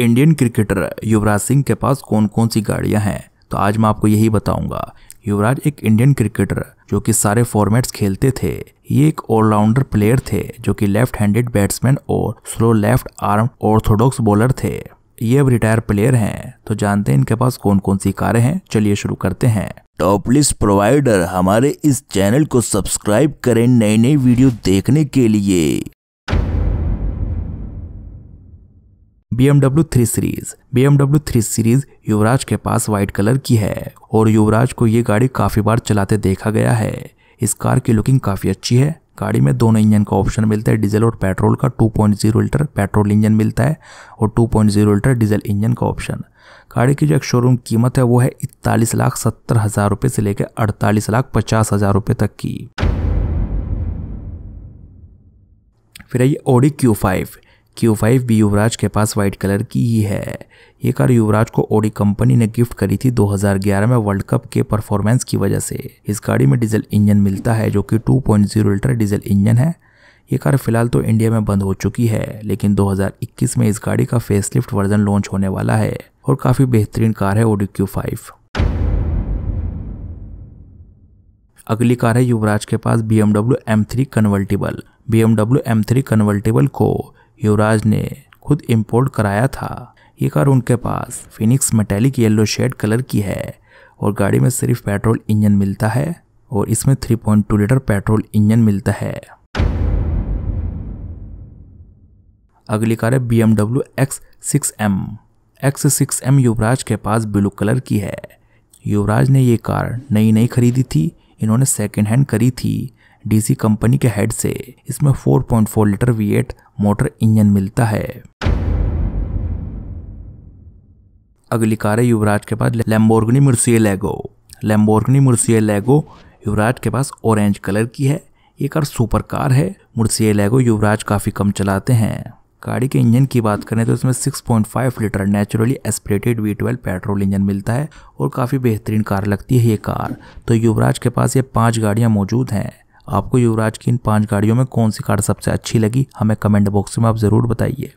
Indian cricketer युवराज सिंह के पास कौन कौन सी गाड़ियां हैं तो आज मैं आपको यही बताऊंगा युवराज एक इंडियन क्रिकेटर जो कि सारे फॉर्मेट्स खेलते थे ये एक ऑलराउंडर प्लेयर थे जो कि लेफ्ट हैंडेड बैट्समैन और slow left arm orthodox bowler थे ये अब रिटायर प्लेयर हैं तो जानते हैं इनके पास कौन कौन सी कारें हैं चलिए शुरू करते हैं टॉप लिस्ट प्रोवाइडर हमारे इस चैनल को सब्सक्राइब करें नई नई वीडियो देखने के लिए BMW three series BMW three series Yuvraj के पास व्हाइट कलर की है और युवराज को ये गाड़ी काफी बार चलाते देखा गया है इस कार की लुकिंग काफी अच्छी है गाड़ी में दोनों इंजन का ऑप्शन मिलता है डीजल और पेट्रोल का 2.0 लीटर पेट्रोल इंजन मिलता है और 2.0 लीटर डीजल इंजन का ऑप्शन गाड़ी की जो एक शोरूम कीमत है वो है इकतालीस लाख सत्तर हज़ार रुपये से लेकर अड़तालीस लाख पचास हज़ार रुपये तक की फिर आइए Audi Q five Q five भी युवराज के पास वाइट कलर की ही है ये कार युवराज को ओडी कंपनी ने गिफ्ट करी थी 2011 में वर्ल्ड कप के परफॉर्मेंस की वजह से इस गाड़ी में डीजल इंजन मिलता है जो कि 2.0 लीटर डीजल इंजन है ये कार फिलहाल तो इंडिया में बंद हो चुकी है लेकिन 2021 में इस गाड़ी का फेसलिफ्ट वर्जन लॉन्च होने वाला है और काफ़ी बेहतरीन कार है ओडी क्यू अगली कार है युवराज के पास BMW M convertible BMW M convertible को युवराज ने खुद इम्पोर्ट कराया था ये कार उनके पास Phoenix metallic yellow shade colour की है और गाड़ी में सिर्फ पेट्रोल इंजन मिलता है और इसमें 3.2 लीटर पेट्रोल इंजन मिलता है अगली कार है BMW X six M X six M Yuvraj के पास ब्लू कलर की है युवराज ने ये कार नई नई खरीदी थी इन्होंने सेकेंड हैंड करी थी डीसी कंपनी के हेड से इसमें 4.4 लीटर वी मोटर इंजन मिलता है अगली कार है युवराज के पास लेम्बोर्गनी मुर्सिए लेगो लेम्बोर्गनी मुर्सिए लेगो युवराज के पास ऑरेंज कलर की है ये कार सुपर कार है मुर्सिए लेगो युवराज काफ़ी कम चलाते हैं गाड़ी के इंजन की बात करें तो इसमें 6.5 litre naturally aspirated V petrol engine मिलता है और काफ़ी बेहतरीन कार लगती है ये कार तो युवराज के पास ये पांच गाड़ियां मौजूद हैं आपको युवराज की इन पांच गाड़ियों में कौन सी कार सबसे अच्छी लगी हमें कमेंट बॉक्स में आप ज़रूर बताइए